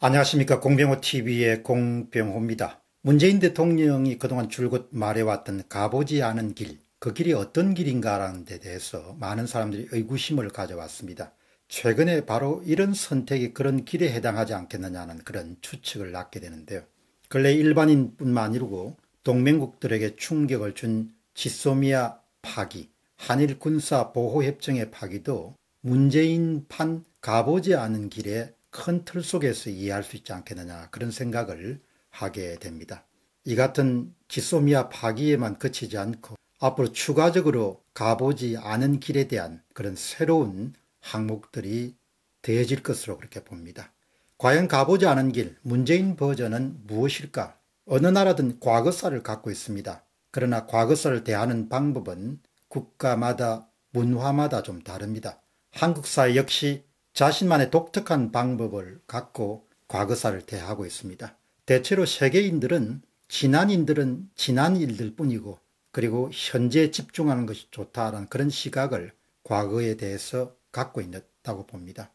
안녕하십니까 공병호TV의 공병호입니다. 문재인 대통령이 그동안 줄곧 말해왔던 가보지 않은 길, 그 길이 어떤 길인가라는 데 대해서 많은 사람들이 의구심을 가져왔습니다. 최근에 바로 이런 선택이 그런 길에 해당하지 않겠느냐는 그런 추측을 낳게 되는데요. 근래 일반인뿐만 아니고 동맹국들에게 충격을 준 지소미아 파기, 한일 군사 보호 협정의 파기도 문재인 판 가보지 않은 길에 큰틀 속에서 이해할 수 있지 않겠느냐 그런 생각을 하게 됩니다. 이 같은 지소미아 파기에만 그치지 않고 앞으로 추가적으로 가보지 않은 길에 대한 그런 새로운 항목들이 더해질 것으로 그렇게 봅니다. 과연 가보지 않은 길, 문재인 버전은 무엇일까? 어느 나라든 과거사를 갖고 있습니다. 그러나 과거사를 대하는 방법은 국가마다 문화마다 좀 다릅니다. 한국 사회 역시 자신만의 독특한 방법을 갖고 과거사를 대하고 있습니다. 대체로 세계인들은 지난인들은 지난 일들 뿐이고 그리고 현재에 집중하는 것이 좋다라는 그런 시각을 과거에 대해서 갖고 있다고 봅니다.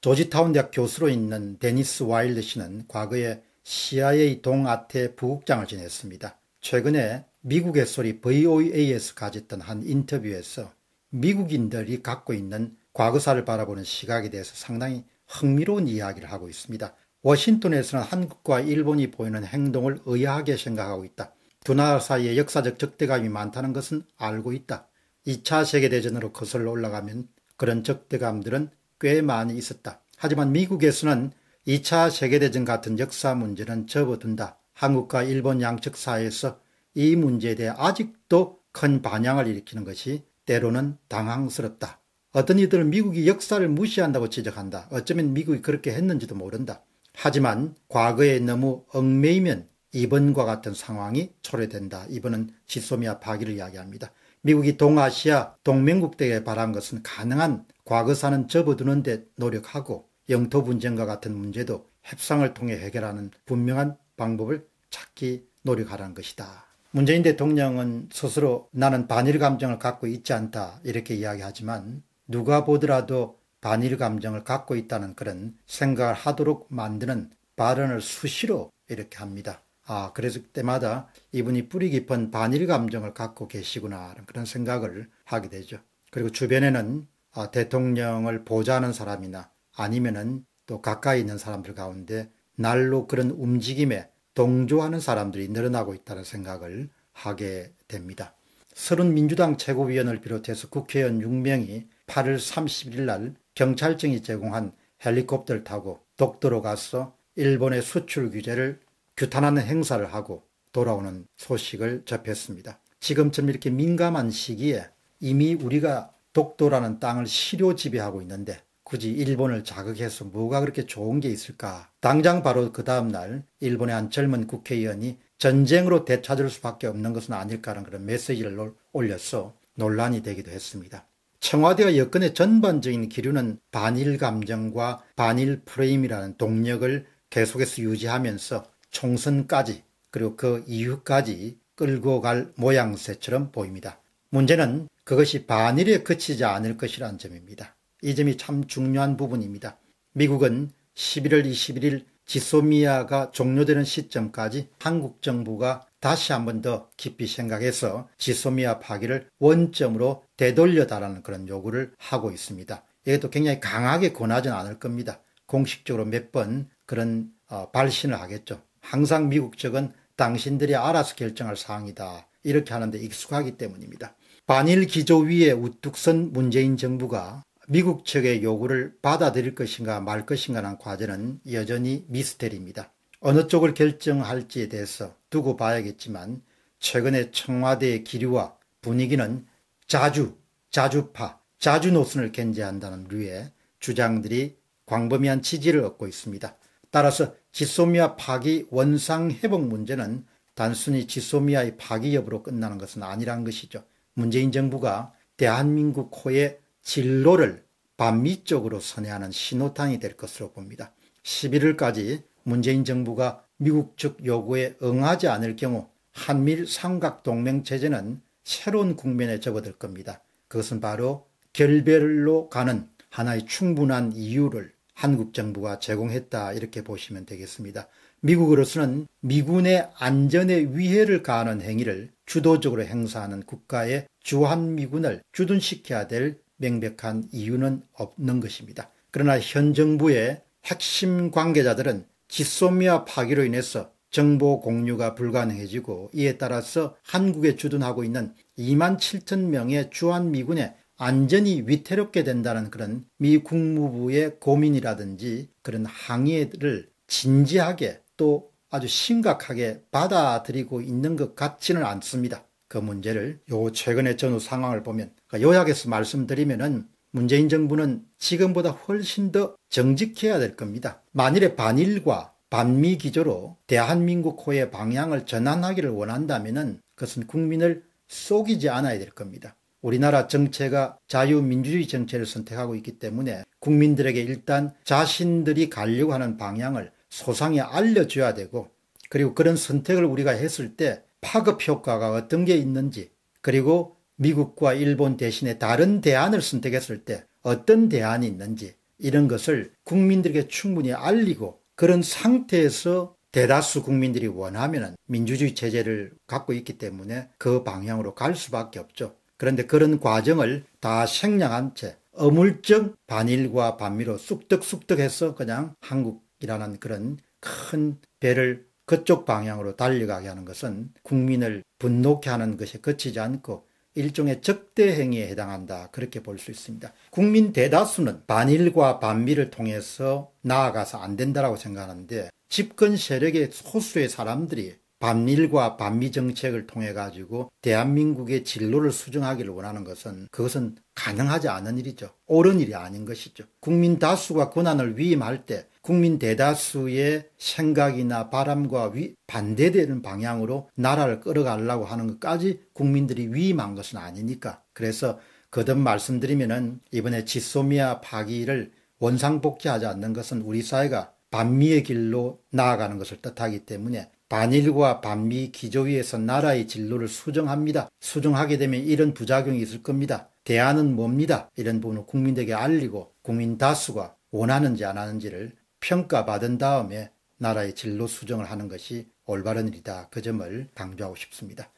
조지타운 대학 교수로 있는 데니스 와일드 씨는 과거에 CIA 동아태 부국장을 지냈습니다. 최근에 미국의 소리 VOA에서 가졌던 한 인터뷰에서 미국인들이 갖고 있는 과거사를 바라보는 시각에 대해서 상당히 흥미로운 이야기를 하고 있습니다. 워싱턴에서는 한국과 일본이 보이는 행동을 의아하게 생각하고 있다. 두 나라 사이에 역사적 적대감이 많다는 것은 알고 있다. 2차 세계대전으로 거슬러 올라가면 그런 적대감들은 꽤 많이 있었다. 하지만 미국에서는 2차 세계대전 같은 역사 문제는 접어둔다. 한국과 일본 양측 사이에서 이 문제에 대해 아직도 큰 반향을 일으키는 것이 때로는 당황스럽다. 어떤 이들은 미국이 역사를 무시한다고 지적한다. 어쩌면 미국이 그렇게 했는지도 모른다. 하지만 과거에 너무 얽매이면 이번과 같은 상황이 초래된다. 이번은 지소미아 파기를 이야기합니다. 미국이 동아시아 동맹국대에 바란 것은 가능한 과거사는 접어두는 데 노력하고 영토 분쟁과 같은 문제도 협상을 통해 해결하는 분명한 방법을 찾기 노력하라는 것이다. 문재인 대통령은 스스로 나는 반일 감정을 갖고 있지 않다 이렇게 이야기하지만 누가 보더라도 반일 감정을 갖고 있다는 그런 생각을 하도록 만드는 발언을 수시로 이렇게 합니다. 아, 그래서 때마다 이분이 뿌리 깊은 반일 감정을 갖고 계시구나 그런 생각을 하게 되죠. 그리고 주변에는 아, 대통령을 보좌하는 사람이나 아니면은 또 가까이 있는 사람들 가운데 날로 그런 움직임에 동조하는 사람들이 늘어나고 있다는 생각을 하게 됩니다. 서른 민주당 최고위원을 비롯해서 국회의원 6명이 8월 30일 날 경찰청이 제공한 헬리콥터를 타고 독도로 가서 일본의 수출 규제를 규탄하는 행사를 하고 돌아오는 소식을 접했습니다. 지금처럼 이렇게 민감한 시기에 이미 우리가 독도라는 땅을 실효 지배하고 있는데 굳이 일본을 자극해서 뭐가 그렇게 좋은 게 있을까? 당장 바로 그 다음날 일본의 한 젊은 국회의원이 전쟁으로 되찾을 수밖에 없는 것은 아닐까라는 그런 메시지를 올렸어 논란이 되기도 했습니다. 청와대와 여건의 전반적인 기류는 반일 감정과 반일 프레임이라는 동력을 계속해서 유지하면서 총선까지 그리고 그 이후까지 끌고 갈 모양새처럼 보입니다. 문제는 그것이 반일에 그치지 않을 것이라는 점입니다. 이 점이 참 중요한 부분입니다. 미국은 11월 21일 지소미아가 종료되는 시점까지 한국 정부가 다시 한번 더 깊이 생각해서 지소미아 파기를 원점으로 되돌려달라는 그런 요구를 하고 있습니다. 이것도 굉장히 강하게 권하진 않을 겁니다. 공식적으로 몇 번 그런 어, 발신을 하겠죠. 항상 미국 측은 당신들이 알아서 결정할 사항이다. 이렇게 하는데 익숙하기 때문입니다. 반일 기조 위에 우뚝 선 문재인 정부가 미국 측의 요구를 받아들일 것인가 말 것인가라는 과제는 여전히 미스테리입니다. 어느 쪽을 결정할지에 대해서 두고 봐야겠지만 최근의 청와대의 기류와 분위기는 자주, 자주파, 자주노선을 견제한다는 류의 주장들이 광범위한 지지를 얻고 있습니다. 따라서 지소미아 파기 원상 회복 문제는 단순히 지소미아의 파기 여부로 끝나는 것은 아니란 것이죠. 문재인 정부가 대한민국 호의 진로를 반미 쪽으로 선회하는 신호탄이 될 것으로 봅니다. 11월까지 문재인 정부가 미국 측 요구에 응하지 않을 경우 한미일 삼각동맹체제는 새로운 국면에 접어들 겁니다. 그것은 바로 결별로 가는 하나의 충분한 이유를 한국 정부가 제공했다 이렇게 보시면 되겠습니다. 미국으로서는 미군의 안전에 위해를 가하는 행위를 주도적으로 행사하는 국가의 주한미군을 주둔시켜야 될 명백한 이유는 없는 것입니다. 그러나 현 정부의 핵심 관계자들은 지소미아 파기로 인해서 정보 공유가 불가능해지고 이에 따라서 한국에 주둔하고 있는 2만 7천 명의 주한미군의 안전이 위태롭게 된다는 그런 미 국무부의 고민이라든지 그런 항의를 진지하게 또 아주 심각하게 받아들이고 있는 것 같지는 않습니다. 그 문제를 요 최근의 전후 상황을 보면 그러니까 요약해서 말씀드리면은 문재인 정부는 지금보다 훨씬 더 정직해야 될 겁니다. 만일에 반일과 반미 기조로 대한민국 호의 방향을 전환하기를 원한다면 그것은 국민을 속이지 않아야 될 겁니다. 우리나라 정체가 자유민주주의 정체를 선택하고 있기 때문에 국민들에게 일단 자신들이 가려고 하는 방향을 소상히 알려줘야 되고 그리고 그런 선택을 우리가 했을 때 파급 효과가 어떤 게 있는지 그리고 미국과 일본 대신에 다른 대안을 선택했을 때 어떤 대안이 있는지 이런 것을 국민들에게 충분히 알리고 그런 상태에서 대다수 국민들이 원하면 민주주의 체제를 갖고 있기 때문에 그 방향으로 갈 수밖에 없죠. 그런데 그런 과정을 다 생략한 채 어물쩍 반일과 반미로 쑥득쑥득해서 그냥 한국이라는 그런 큰 배를 그쪽 방향으로 달려가게 하는 것은 국민을 분노케 하는 것에 그치지 않고 일종의 적대행위에 해당한다. 그렇게 볼 수 있습니다. 국민 대다수는 반일과 반미를 통해서 나아가서 안 된다라고 생각하는데 집권 세력의 소수의 사람들이 반밀과 반미 정책을 통해 가지고 대한민국의 진로를 수정하기를 원하는 것은 그것은 가능하지 않은 일이죠. 옳은 일이 아닌 것이죠. 국민 다수가 권한을 위임할 때 국민 대다수의 생각이나 바람과 위, 반대되는 방향으로 나라를 끌어가려고 하는 것까지 국민들이 위임한 것은 아니니까. 그래서 거듭 말씀드리면은 이번에 지소미아 파기를 원상복귀하지 않는 것은 우리 사회가 반미의 길로 나아가는 것을 뜻하기 때문에 반일과 반미 기조위에서 나라의 진로를 수정합니다. 수정하게 되면 이런 부작용이 있을 겁니다. 대안은 뭡니다. 이런 부분을 국민에게 들 알리고 국민 다수가 원하는지 안 하는지를 평가받은 다음에 나라의 진로 수정을 하는 것이 올바른 일이다. 그 점을 강조하고 싶습니다.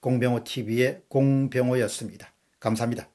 공병호 TV의 공병호였습니다. 감사합니다.